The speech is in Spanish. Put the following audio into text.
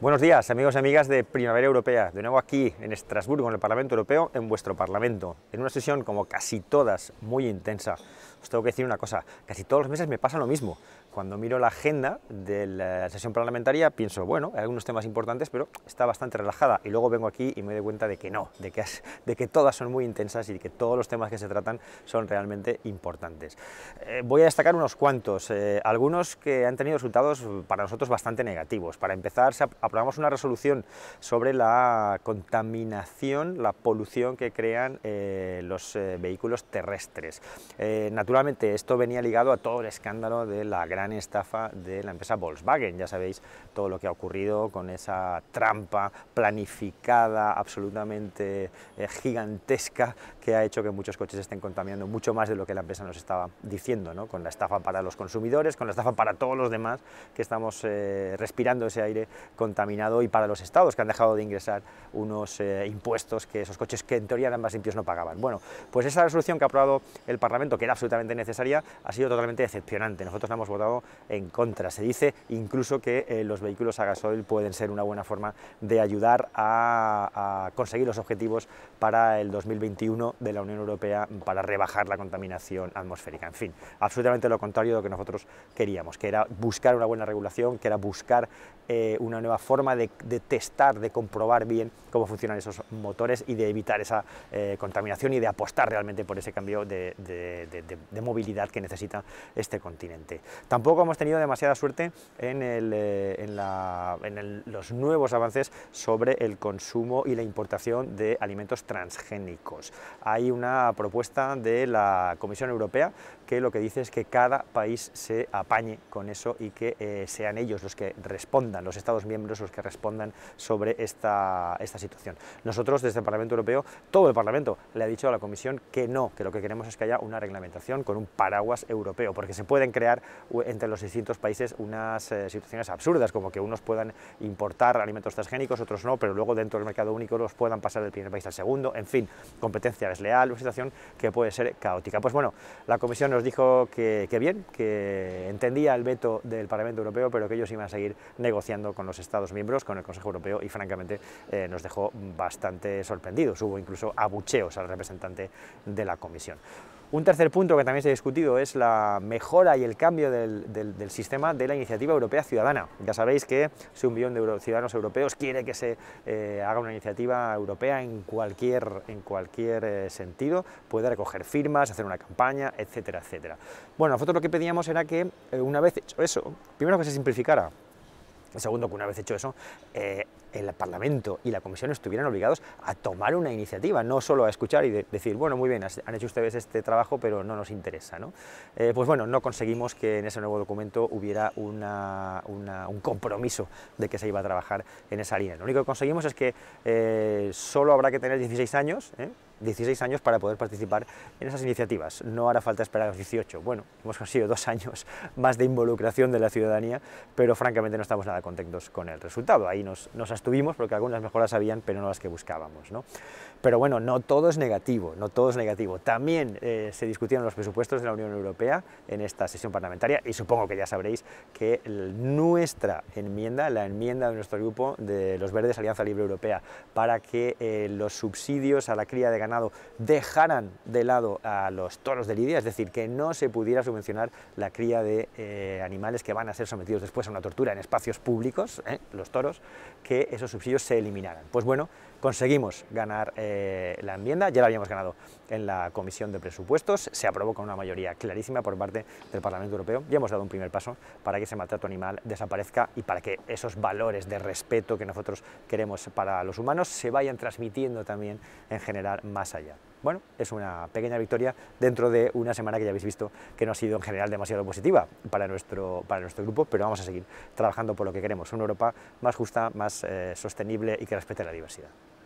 Buenos días, amigos y amigas de Primavera Europea. De nuevo aquí en Estrasburgo, en el Parlamento Europeo, en vuestro Parlamento. En una sesión como casi todas, muy intensa. Os tengo que decir una cosa, casi todos los meses me pasa lo mismo. Cuando miro la agenda de la sesión parlamentaria pienso, bueno, hay algunos temas importantes, pero está bastante relajada. Y luego vengo aquí y me doy cuenta de que no, de que, de que todas son muy intensas y de que todos los temas que se tratan son realmente importantes. Eh, voy a destacar unos cuantos, eh, algunos que han tenido resultados para nosotros bastante negativos. Para empezar, aprobamos una resolución sobre la contaminación, la polución que crean eh, los eh, vehículos terrestres. Eh, naturalmente, esto venía ligado a todo el escándalo de la gran estafa de la empresa Volkswagen. Ya sabéis todo lo que ha ocurrido con esa trampa planificada, absolutamente gigantesca, que ha hecho que muchos coches estén contaminando mucho más de lo que la empresa nos estaba diciendo, ¿no? con la estafa para los consumidores, con la estafa para todos los demás que estamos respirando ese aire contaminado y para los estados que han dejado de ingresar unos eh, impuestos que esos coches que en teoría eran más limpios no pagaban. Bueno, pues esa resolución que ha aprobado el Parlamento, que era absolutamente necesaria, ha sido totalmente decepcionante. Nosotros la hemos votado en contra. Se dice incluso que eh, los vehículos a gasoil pueden ser una buena forma de ayudar a, conseguir los objetivos para el 2021 de la Unión Europea para rebajar la contaminación atmosférica. En fin, absolutamente lo contrario de lo que nosotros queríamos, que era buscar una buena regulación, que era buscar eh, una nueva forma, forma de, testar, de comprobar bien cómo funcionan esos motores y de evitar esa eh, contaminación y de apostar realmente por ese cambio de, movilidad que necesita este continente. Tampoco hemos tenido demasiada suerte en, eh, los nuevos avances sobre el consumo y la importación de alimentos transgénicos. Hay una propuesta de la Comisión Europea que lo que dice es que cada país se apañe con eso y que eh, sean ellos los que respondan, los Estados miembros, que respondan sobre esta, esta situación. Nosotros, desde el Parlamento Europeo, todo el Parlamento le ha dicho a la Comisión que no, que lo que queremos es que haya una reglamentación con un paraguas europeo, porque se pueden crear entre los distintos países unas eh, situaciones absurdas, como que unos puedan importar alimentos transgénicos, otros no, pero luego dentro del mercado único los puedan pasar del primer país al segundo, en fin, competencia desleal, una situación que puede ser caótica. Pues bueno, la Comisión nos dijo que bien, que entendía el veto del Parlamento Europeo, pero que ellos iban a seguir negociando con los Estados miembros, con el Consejo Europeo y francamente eh, nos dejó bastante sorprendidos. Hubo incluso abucheos al representante de la Comisión. Un tercer punto que también se ha discutido es la mejora y el cambio del, sistema de la iniciativa europea ciudadana. Ya sabéis que si un millón de ciudadanos europeos quiere que se eh, haga una iniciativa europea en cualquier, en cualquier eh, sentido, puede recoger firmas, hacer una campaña, etcétera, etcétera. Bueno, nosotros lo que pedíamos era que una vez hecho eso, primero que se simplificara Segundo, que una vez hecho eso, eh, el Parlamento y la Comisión estuvieran obligados a tomar una iniciativa, no solo a escuchar y decir, bueno, muy bien, han hecho ustedes este trabajo, pero no nos interesa. Eh, pues bueno, no conseguimos que en ese nuevo documento hubiera un compromiso de que se iba a trabajar en esa línea. Lo único que conseguimos es que eh, solo habrá que tener 16 años, 16 años para poder participar en esas iniciativas. No hará falta esperar a 18. Bueno, hemos conseguido dos años más de involucración de la ciudadanía, pero francamente no estamos nada contentos con el resultado. Ahí nos, nos abstuvimos porque algunas mejoras habían, pero no las que buscábamos. ¿no? Pero bueno, no todo es negativo, no todo es negativo. También eh, se discutieron los presupuestos de la Unión Europea en esta sesión parlamentaria y supongo que ya sabréis que nuestra enmienda, la enmienda de nuestro grupo de los Verdes Alianza Libre Europea, para que eh, los subsidios a la cría de ganadería dejaran de lado a los toros de lidia, es decir, que no se pudiera subvencionar la cría de eh, animales que van a ser sometidos después a una tortura en espacios públicos, ¿eh? los toros, que esos subsidios se eliminaran. Pues bueno, conseguimos ganar eh, la enmienda, ya la habíamos ganado en la Comisión de Presupuestos, se aprobó con una mayoría clarísima por parte del Parlamento Europeo y hemos dado un primer paso para que ese maltrato animal desaparezca y para que esos valores de respeto que nosotros queremos para los humanos se vayan transmitiendo también en general más allá. Bueno, es una pequeña victoria dentro de una semana que ya habéis visto que no ha sido en general demasiado positiva para nuestro, para nuestro grupo, pero vamos a seguir trabajando por lo que queremos, una Europa más justa, más eh, sostenible y que respete la diversidad.